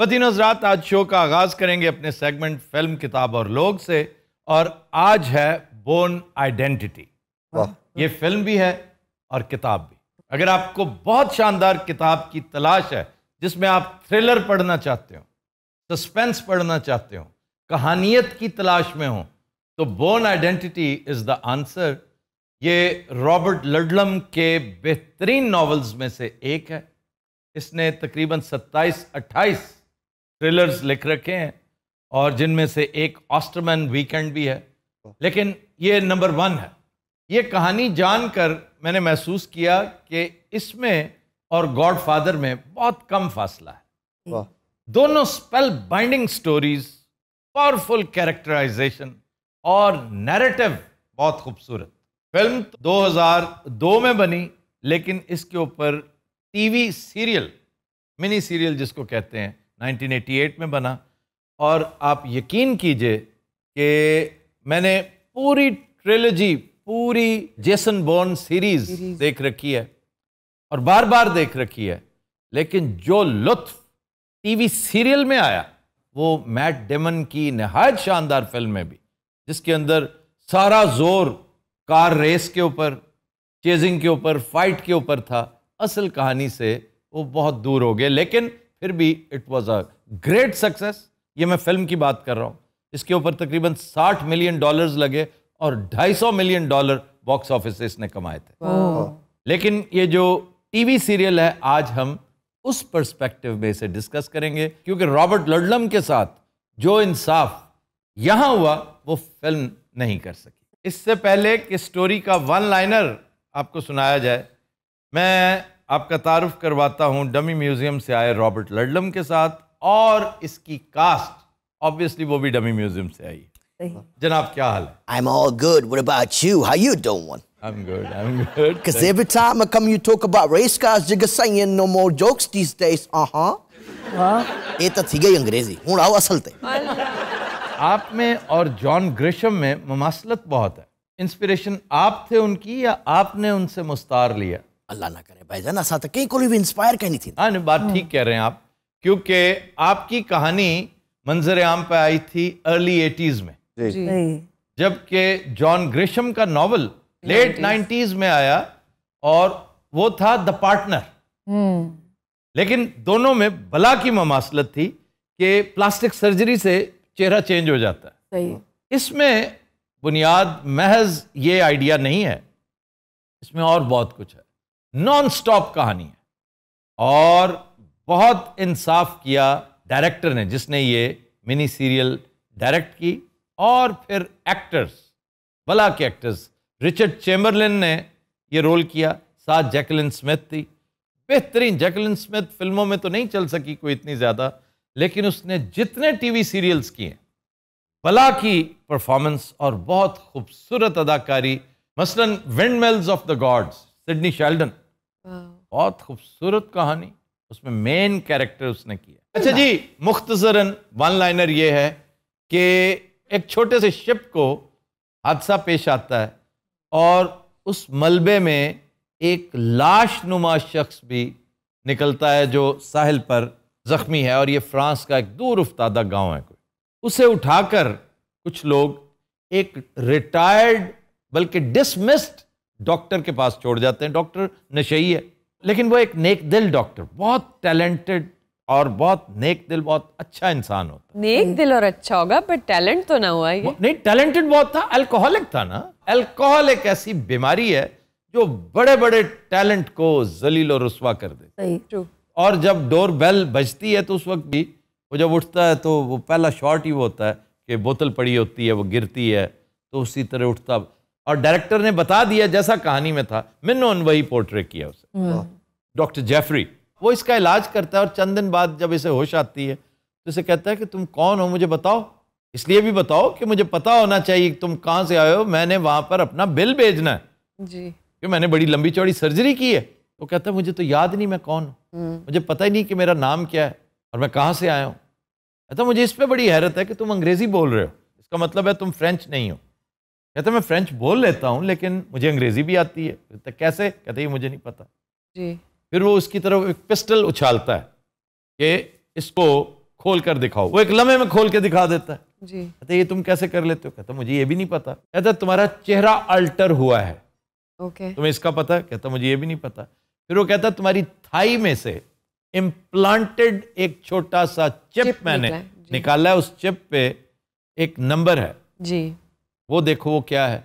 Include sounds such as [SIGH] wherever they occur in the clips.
वतीन हजरात आज शो का आगाज़ करेंगे अपने सेगमेंट फिल्म किताब और लोग से और आज है बोन आइडेंटिटी ये फिल्म भी है और किताब भी अगर आपको बहुत शानदार किताब की तलाश है जिसमें आप थ्रिलर पढ़ना चाहते हो सस्पेंस पढ़ना चाहते हो कहानियत की तलाश में हो तो Bourne identity is the answer ये रॉबर्ट लडलम के बेहतरीन नावल्स में से एक है इसने तकरीबन 27 28 थ्रिलर्स लिख रखे हैं और जिनमें से एक ऑस्टरमैन वीकेंड भी है लेकिन ये नंबर वन है ये कहानी जानकर मैंने महसूस किया कि इसमें और गॉडफादर में बहुत कम फासला है दोनों spellbinding stories powerful characterization और नैरेटिव बहुत खूबसूरत फिल्म 2002 में बनी लेकिन इसके ऊपर टीवी सीरियल मिनी सीरियल जिसको कहते हैं 1988 में बना और आप यकीन कीजिए कि मैंने पूरी ट्रिलजी पूरी जेसन बोर्न सीरीज देख रखी है और बार बार देख रखी है लेकिन जो लुत्फ टीवी सीरियल में आया वो मैट डेमन की नहायत शानदार फिल्म में भी जिसके अंदर सारा जोर कार रेस के ऊपर चेजिंग के ऊपर फाइट के ऊपर था असल कहानी से वो बहुत दूर हो गए लेकिन फिर भी it was a great success ये मैं फिल्म की बात कर रहा हूँ इसके ऊपर तकरीबन 60 मिलियन डॉलर्स लगे और 250 मिलियन डॉलर बॉक्स ऑफिस से इसने कमाए थे लेकिन ये जो टीवी सीरियल है आज हम उस परस्पेक्टिव में इसे डिस्कस करेंगे क्योंकि रॉबर्ट लडलम के साथ जो इंसाफ यहाँ हुआ वो फिल्म नहीं कर सकी इससे पहले कि स्टोरी का वन लाइनर आपको सुनाया जाए मैं आपका तारुफ करवाता हूं डमी म्यूज़ियम से आए रॉबर्ट लडलम के साथ और इसकी कास्ट ऑब्वियसली वो भी डमी म्यूज़ियम से आई जनाब क्या हाल I am all good what about you how you doing I'm good. I'm good. Because every time I come, you talk about race cars. You're saying no more jokes these days. Uh huh. ये तो थी गई अंग्रेजी हूँ आओ असल ते आप में और जॉन ग्रिशम में मुमासलत बहुत है इंस्पिरेशन आप थे उनकी या आपने उनसे मुस्तार लिया अल्लाह ना करे भाई जाना साथ तो कहीं को भी इंस्पायर कहीं थी हाँ बात ठीक कह रहे हैं आप क्योंकि आपकी कहानी मंजर आम पे आई थी अर्ली एटीज में जबकि जॉन ग्रेशम का नॉवल लेट नाइन्टीज में आया और वो था द पार्टनर हम्म। लेकिन दोनों में भला की ममासलत थी कि प्लास्टिक सर्जरी से चेहरा चेंज हो जाता है इसमें बुनियाद महज ये आइडिया नहीं है इसमें और बहुत कुछ है नॉन स्टॉप कहानी है और बहुत इंसाफ किया डायरेक्टर ने जिसने ये मिनी सीरियल डायरेक्ट की और फिर एक्टर्स बला के एक्टर्स रिचर्ड चेम्बरलिन ने ये रोल किया साथ जैकलिन स्मिथ थी बेहतरीन जैकलिन स्मिथ फिल्मों में तो नहीं चल सकी कोई इतनी ज़्यादा लेकिन उसने जितने टीवी सीरियल्स किए बला की परफॉर्मेंस और बहुत खूबसूरत अदाकारी मसलन wind of the gods Sidney Sheldon बहुत खूबसूरत कहानी उसमें मेन कैरेक्टर उसने किया अच्छा जी मुख्तरन वन लाइनर ये है कि एक छोटे से शिप को हादसा पेश आता है और उस मलबे में एक लाश नुमा शख्स भी निकलता है जो साहिल पर ज़ख्मी है और ये फ्रांस का एक दूर उफ्तादा गांव है कोई उसे उठाकर कुछ लोग एक रिटायर्ड बल्कि डिसमिस्ड डॉक्टर के पास छोड़ जाते हैं डॉक्टर नशई है लेकिन वो एक नेक दिल डॉक्टर बहुत टैलेंटेड और बहुत नेक दिल बहुत अच्छा इंसान होता नेक दिल और अच्छा होगा बट टैलेंट तो ना हुआ ये नहीं टैलेंटेड बहुत था अल्कोहलिक था ना अल्कोहल एक ऐसी बीमारी है जो बड़े बड़े टैलेंट को जलील और रसवा कर दे और जब डोर बेल बजती है तो उस वक्त भी वो जब उठता है तो वो पहला शॉर्ट ही वो होता है कि बोतल पड़ी होती है वो गिरती है तो उसी तरह उठता और डायरेक्टर ने बता दिया जैसा कहानी में था मैंने उन वही पोर्ट्रे किया उसे डॉक्टर जेफरी वो इसका इलाज करता है और चंद दिन बाद जब इसे होश आती है तो इसे कहता है कि तुम कौन हो मुझे बताओ इसलिए भी बताओ कि मुझे पता होना चाहिए तुम कहाँ से आए हो मैंने वहाँ पर अपना बिल भेजना है जी कि मैंने बड़ी लंबी चौड़ी सर्जरी की है वो कहता है मुझे तो याद नहीं मैं कौन हूँ हम्म। मुझे पता ही नहीं कि मेरा नाम क्या है और मैं कहाँ से आया हूँ कहता मुझे इस पर बड़ी हैरत है कि तुम अंग्रेज़ी बोल रहे हो इसका मतलब है तुम फ्रेंच नहीं हो कहते तो मैं फ्रेंच बोल लेता हूँ लेकिन मुझे अंग्रेज़ी भी आती है तो कैसे कहते ये मुझे नहीं पता जी फिर वो उसकी तरफ एक पिस्टल उछालता है कि इसको खोल कर दिखाओ वो एक लम्हे में खोल के दिखा देता है जी कहते ये तुम कैसे कर लेते हो कहता मुझे ये भी नहीं पता कहता तुम्हारा चेहरा अल्टर हुआ है ओके तुम्हें इसका पता कहता मुझे ये भी नहीं पता फिर वो कहता तुम्हारी थाई में से इम्प्लांटेड एक छोटा सा चिप, चिप मैंने निकाला है उस चिप पे एक नंबर है जी वो देखो वो क्या है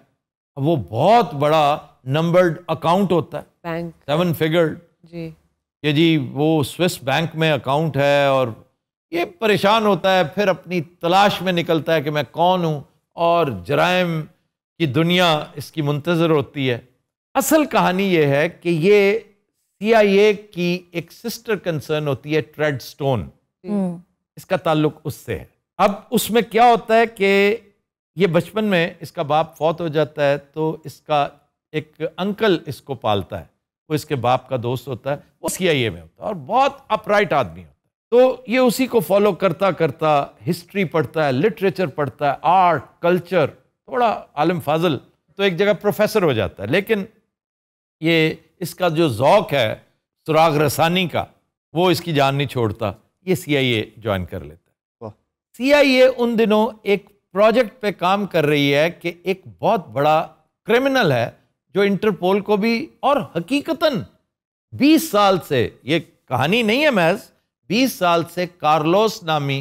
वो बहुत बड़ा नंबर्ड अकाउंट होता है बैंक सेवन फिगर जी ये जी वो स्विस बैंक में अकाउंट है और ये परेशान होता है फिर अपनी तलाश में निकलता है कि मैं कौन हूँ और जराइम की दुनिया इसकी मुंतज़र होती है असल कहानी ये है कि ये सीआईए की एक सिस्टर कंसर्न होती है ट्रेड स्टोन इसका ताल्लुक उससे है अब उसमें क्या होता है कि ये बचपन में इसका बाप फौत हो जाता है तो इसका एक अंकल इसको पालता है वो इसके बाप का दोस्त होता है वो सी आई ए में होता है और बहुत अपराइट आदमी होता है तो ये उसी को फॉलो करता करता हिस्ट्री पढ़ता है लिटरेचर पढ़ता है आर्ट कल्चर थोड़ा आलम फाजल तो एक जगह प्रोफेसर हो जाता है लेकिन ये इसका जो जौक है सुराग रसानी का वो इसकी जान नहीं छोड़ता ये सी आई ए ज्वाइन कर लेता है सी आई ए उन दिनों एक प्रोजेक्ट पे काम कर रही है कि एक बहुत बड़ा क्रिमिनल है जो इंटरपोल को भी और हकीकतन 20 साल से ये कहानी नहीं है महज 20 साल से कार्लोस नामी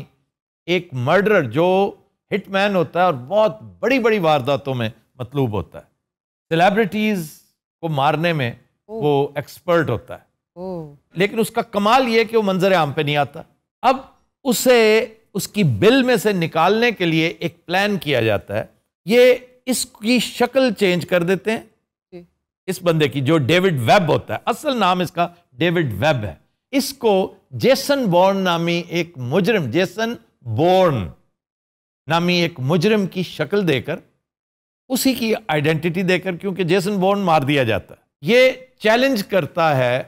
एक मर्डर जो हिटमैन होता है और बहुत बड़ी बड़ी वारदातों में मतलूब होता है सेलेब्रिटीज को मारने में वो एक्सपर्ट होता है लेकिन उसका कमाल ये कि वो मंजर आम पे नहीं आता अब उसे उसकी बिल में से निकालने के लिए एक प्लान किया जाता है ये इसकी शक्ल चेंज कर देते हैं इस बंदे की जो डेविड वेब होता है असल नाम इसका डेविड वेब है इसको जेसन बोर्न नामी एक मुजरिम जेसन बोर्न नामी एक मुजरिम की शक्ल देकर उसी की आइडेंटिटी देकर क्योंकि जेसन बोर्न मार दिया जाता है ये चैलेंज करता है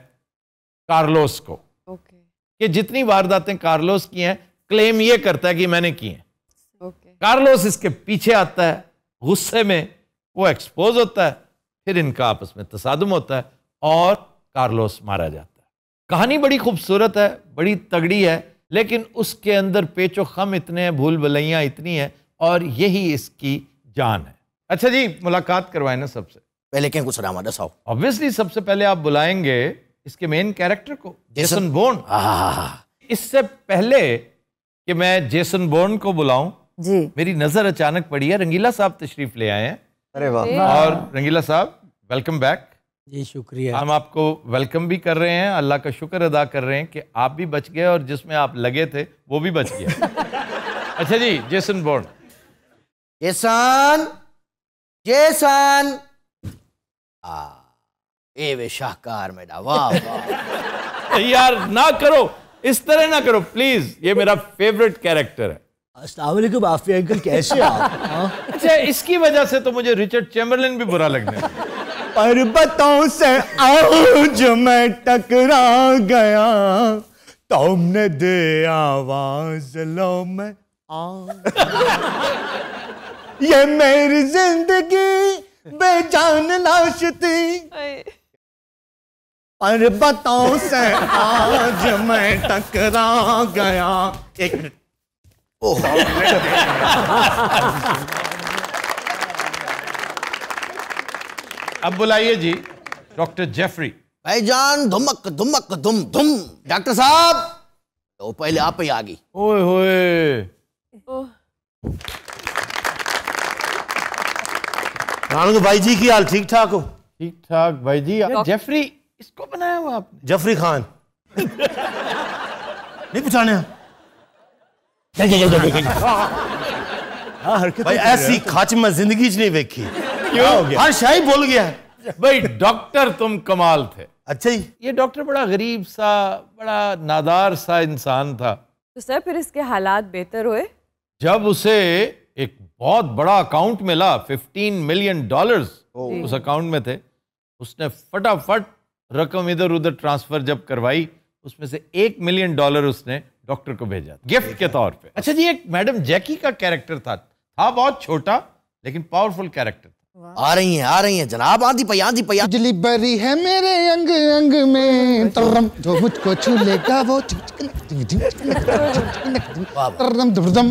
कार्लोस को okay. कि जितनी वारदातें कार्लोस की हैं क्लेम ये करता है कि मैंने किए okay. कार्लोस इसके पीछे आता है गुस्से में वो एक्सपोज होता है फिर इनका आपस में तसादम होता है और कार्लोस मारा जाता है कहानी बड़ी खूबसूरत है बड़ी तगड़ी है लेकिन उसके अंदर पेचो खम इतने हैं भूल भलैया इतनी है और यही इसकी जान है अच्छा जी मुलाकात करवाए ना सबसे पहले क्या कुछ रामा दसाओ ऑब्वियसली सबसे पहले आप बुलाएंगे इसके मेन कैरेक्टर को जेसन बोन इससे पहले कि मैं जेसन बोर्न को बुलाऊं जी मेरी नजर अचानक पड़ी है रंगीला साहब तशरीफ ले आए हैं अरे वाह और रंगीला साहब वेलकम बैक जी शुक्रिया हम आपको वेलकम भी कर रहे हैं अल्लाह का शुक्र अदा कर रहे हैं कि आप भी बच गए और जिसमें आप लगे थे वो भी बच गया [LAUGHS] अच्छा जी जेसन बोर्न जेसन जेसन आ ए वे शाहकार मेरा वाह वाह यार ना करो इस तरह ना करो प्लीज ये मेरा फेवरेट कैरेक्टर है अस्सलाम आफी अंकल कैसे आप हाँ? अच्छा इसकी वजह से तो मुझे रिचर्ड चैम्बरलिन भी बुरा लगने पर पर्वतों से आज मैं टकरा गया तुमने तो दे आवाज लो मैं आ ये मेरी जिंदगी बेजान लाश थी पर बताओ से आज मैं टकरा गया एक मिनट अब बुलाइए जी डॉक्टर जेफरी भाई जान धुमक धुमक धुम धुम डॉक्टर साहब तो पहले आप ही आ गई ओए होए भाई जी की हाल ठीक ठाक हो ठीक ठाक भाई जी जेफरी इसको बनाया हुआ आपने जफरी खान नहीं पूछाने हाँ, भाई ऐसी खाच में जिंदगी नहीं देखी क्यों हाँ, हो गया हर शाही बोल गया भाई डॉक्टर तुम कमाल थे अच्छा ही ये डॉक्टर बड़ा गरीब सा बड़ा नादार सा इंसान था तो सर फिर इसके हालात बेहतर हुए जब उसे एक बहुत बड़ा अकाउंट मिला फिफ्टीन मिलियन डॉलर्स उस अकाउंट में थे उसने फटाफट रकम इधर उधर ट्रांसफर जब करवाई उसमें से एक मिलियन डॉलर उसने डॉक्टर को भेजा गिफ्ट के तौर पे अच्छा जी एक मैडम जैकी का कैरेक्टर था था बहुत छोटा लेकिन पावरफुल कैरेक्टर था आ रही है आ रही है जनाब आंधी पया आंधी पया बिजली बरी है मेरे अंग अंग में तरम जो मुझको छू लेगा वो तरम दुर्दम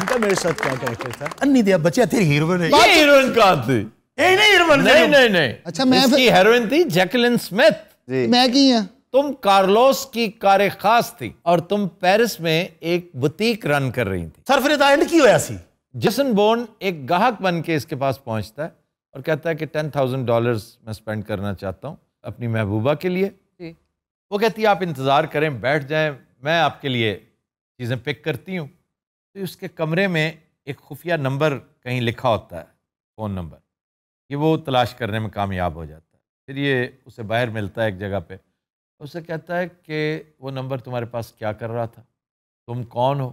इनका मेरे साथ क्या कैरेक्टर था अन्नी दिया बच्चे तेरी हीरोइन है ये हीरोइन कहां थी नहीं नहीं नहीं नहीं, नहीं, नहीं। अच्छा मैं इसकी हेरोइन थी जैकलिन स्मिथ मैं की है तुम कार्लोस की कार खास थी और तुम पेरिस में एक बुटीक रन कर रही थी सर फिर तो की वजह सी जिसन बोन एक गाहक बन के इसके पास पहुंचता है और कहता है कि टेन थाउजेंड डॉलर मैं स्पेंड करना चाहता हूँ अपनी महबूबा के लिए वो कहती है आप इंतज़ार करें बैठ जाए मैं आपके लिए चीज़ें पिक करती हूँ तो उसके कमरे में एक खुफिया नंबर कहीं लिखा होता है फ़ोन नंबर कि वो तलाश करने में कामयाब हो जाता है फिर ये उसे बाहर मिलता है एक जगह पे उसे कहता है कि वो नंबर तुम्हारे पास क्या कर रहा था तुम कौन हो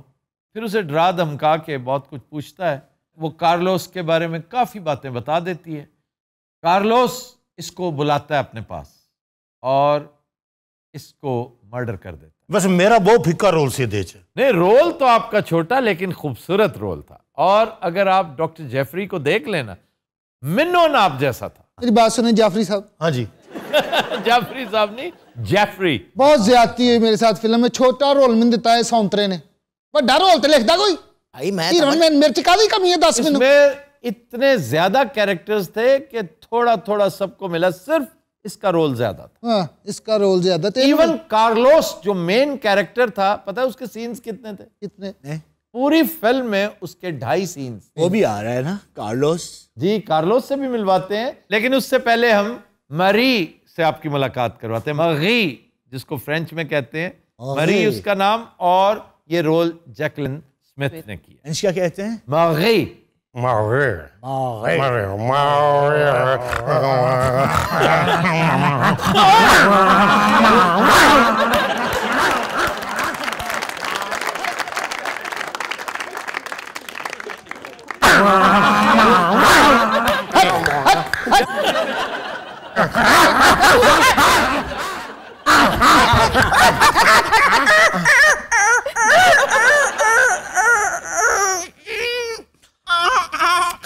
फिर उसे डरा धमका के बहुत कुछ पूछता है वो कार्लोस के बारे में काफ़ी बातें बता देती है कार्लोस इसको बुलाता है अपने पास और इसको मर्डर कर देता है बस मेरा बहुत फिक्का रोल से दे नहीं रोल तो आपका छोटा लेकिन खूबसूरत रोल था और अगर आप डॉक्टर जेफरी को देख लेना मिनोन आप जैसा था मेरी बात सुने जाफरी साहब हाँ जी [LAUGHS] जाफरी साहब नहीं जैफरी बहुत ज्यादती हुई मेरे साथ फिल्म में छोटा रोल मिन देता है सौंतरे ने बड़ा रोल तो लिखता कोई मैं में कमी है दस मिनट इतने ज्यादा कैरेक्टर्स थे कि थोड़ा थोड़ा सबको मिला सिर्फ इसका रोल ज्यादा था हाँ, इसका रोल ज्यादा था इवन कार्लोस जो मेन कैरेक्टर था पता है उसके सीन्स कितने थे कितने पूरी फिल्म में उसके ढाई सीन वो भी आ रहा है ना कार्लोस जी कार्लोस से भी मिलवाते हैं लेकिन उससे पहले हम मरी से आपकी मुलाकात करवाते हैं मगी जिसको फ्रेंच में कहते हैं मरी उसका नाम और ये रोल जैकलिन स्मिथ ने किया क्या कहते हैं मगी मगी [LAUGHS] [LAUGHS] [LAUGHS]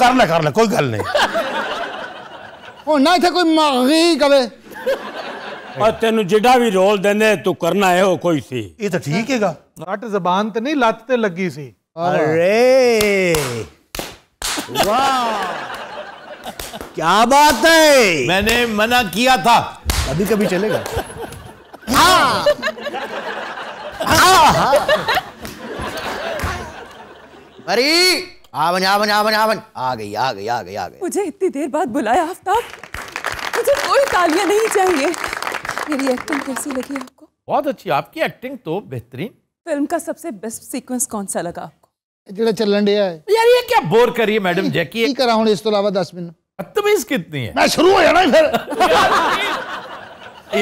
कर ले कर ले कोई गल नहीं इतना [LAUGHS] कोई मागी कवे तेन जिड़ा भी रोल दें तू करना है कोई सी ये तो ठीक है नट जबान तो नहीं लत लगी सी अरे क्या बात है मैंने मना किया था अभी कभी चलेगा हाँ हाँ हाँ अरे आवन आवन आवन आवन आ गई आ गई आ गई आ गई मुझे इतनी देर बाद बुलाया आफ्ताब मुझे कोई तालियां नहीं चाहिए मेरी एक्टिंग कैसी लगी आपको बहुत अच्छी आपकी एक्टिंग तो बेहतरीन फिल्म का सबसे बेस्ट सीक्वेंस कौन सा लगा आपको जेड़ा चलन दिया है यार ये क्या बोर कर रही है मैडम जैकी की करा हूं इस तो अलावा 10 ਮਿੰਟ ਬਦਤਮੀਜ਼ ਕਿਤਨੀ ਹੈ ਮੈਂ ਸ਼ੁਰੂ ਹੋ ਜਾਣਾ फिर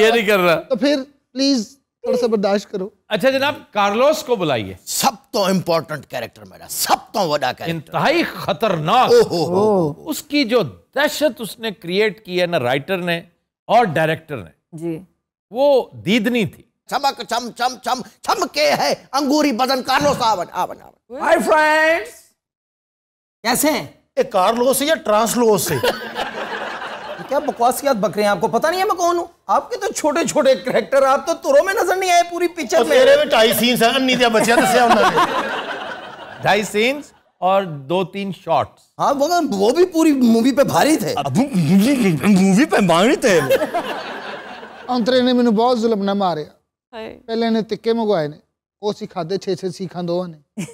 [LAUGHS] ये नहीं कर रहा तो फिर प्लीज थोड़ा सा बर्दाश्त करो अच्छा जनाब कार्लोस को बुलाइए सब तो इंपॉर्टेंट कैरेक्टर मेरा सब तो वा कैरेक्टर इंतहाई खतरनाक ओहो हो, हो, उसकी जो दहशत उसने क्रिएट की है ना राइटर ने और डायरेक्टर ने जी वो दीदनी थी चमक चम चम चम चमके है अंगूरी बदन कार्लोस आवन आवन आवन हाय फ्रेंड्स कैसे हैं कार्लोस या ट्रांसलोस से क्या बकवासियात बक रहे हैं आपको पता नहीं है मैं कौन हूँ आपके तो छोटे छोटे करेक्टर आप तो तुरो में नजर नहीं आए पूरी पिक्चर में मेरे में ढाई सीन्स हैं अन्नी दिया बच्चे तो दसे ना ढाई सीन्स और दो तीन शॉट्स हाँ वो तो- वो भी पूरी मूवी पे भारी थे मूवी पे भारी थे अंतरे ने मैंने बहुत जुल्म ना मारे पहले ने तिक्के मंगवाए ने वो ਉਹ ਸਿਖਾਦੇ छे 6 ਸਿੱਖਾਂ ਦੋਵਾਂ ਨੇ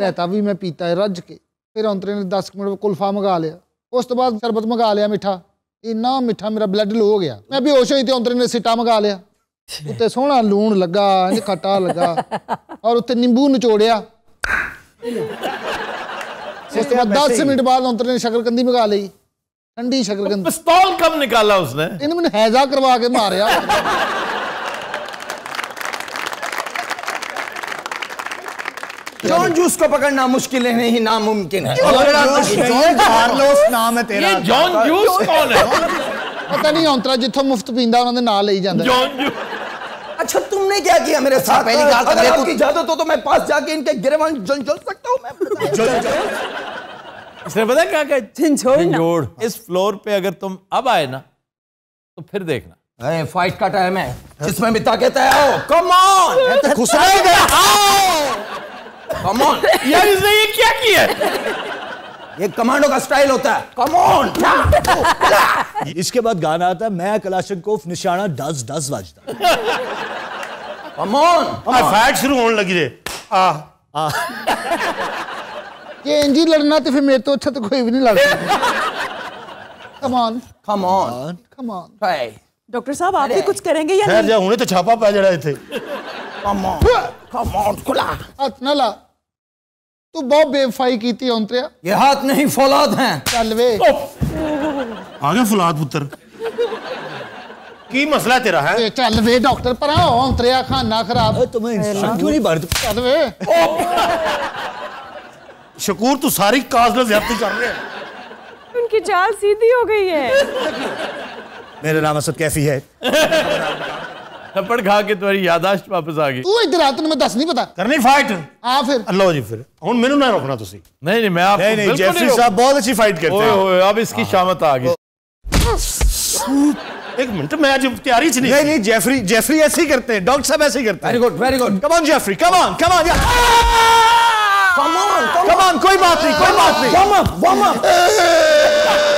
रहता भी मैं पीता है रज के फिर अंतरे ने दस मिनट कुल्फा मंगा लिया उस तो बाद शरबत मंगा लिया मिठा ਇੰਨਾ ਮਿੱਠਾ ਮੇਰਾ ਬਲੱਡ ਲੋ ਹੋ ਗਿਆ ਮੈਂ ਵੀ ਹੋਸ਼ ਹੋਈ ਤੇ ਅੰਦਰ ਨੇ ਸਿੱਟਾ ਮਗਾ ਲਿਆ ਉੱਤੇ ਸੋਹਣਾ ਲੂਣ ਲੱਗਾ ਇੰਜ ਖੱਟਾ ਲੱਗਾ ਔਰ ਉੱਤੇ ਨਿੰਬੂ ਨਚੋੜਿਆ ਉਸ ਤੋਂ 10 ਮਿੰਟ ਬਾਅਦ ਅੰਦਰ ਨੇ ਸ਼ਕਰਕੰਦੀ ਮਗਾ ਲਈ ਠੰਡੀ ਸ਼ਕਰਕੰਦੀ ਪਿਸਤੌਲ ਕਮ ਨਿਕਾਲਾ ਉਸਨੇ ਇਹਨੇ ਮੈਨੂੰ ਹੈਜ਼ਾ ਕਰਵਾ ਕੇ ਮਾਰਿਆ जॉन जूस को पकड़ना मुश्किल है नहीं नामुमकिन है पता नहीं औंतरा जितो मुफ्त पींदा उन्होंने ना ले जाता अच्छा तुमने क्या किया मेरे साथ पहली गाल तो अगर देखो इजाजत हो तो मैं पास जाके इनके गिरवान जल जल सकता हूँ मैं जल जल इसने पता क्या क्या झिंझोड़ इस फ्लोर पे अगर तुम अब आए ना तो फिर देखना अरे फाइट का टाइम है जिसमें मिता कहता है आओ कम ऑन घुसाएगा आओ कमॉन यार इसने ये क्या किया ये कमांडो का स्टाइल होता है कमॉन [LAUGHS] इसके बाद गाना आता मैं कलाशंकोव निशाना दस दस बजता कमॉन फैट शुरू होने लगी रे आ आ ये इंजी लड़ना तो फिर मेरे तो अच्छा तो कोई भी नहीं लड़ता come on come on come on try doctor साहब आप भी कुछ करेंगे या नहीं जा हुने तो छापा पा जड़ा इथे come तू बहुत बेवफाई की थी अंतरिया ये हाथ नहीं फौलाद हैं चल वे आ गया फौलाद पुत्र की मसला तेरा है चल वे डॉक्टर पर आओ अंतरिया खाना खराब तुम्हें इंसान क्यों नहीं चल वे शकूर तू सारी काज कर रहे उनकी चाल सीधी हो गई है मेरा नाम असद कैफी है [LAUGHS] थप्पड़ खा के तुम्हारी यादाश्त वापस आ गई तू इधर आ तू मैं दस नहीं पता करनी फाइट आ फिर ਲਓ जी फिर ਹੁਣ मेनू ना रोकना तुसी नहीं नहीं मैं आपको नहीं नहीं बिल्कुल साहब बहुत अच्छी फाइट करते हैं आप। ओए अब इसकी हाँ। शामत आ गई एक मिनट मैं आज तैयारी से नहीं नहीं नहीं जेफरी जेफरी ऐसे ही करते हैं डॉक्टर साहब ऐसे ही करते हैं very good very good come on Jeffrey come on come on come on come on कोई बात नहीं कोई बात नहीं वार्म अप वार्म अप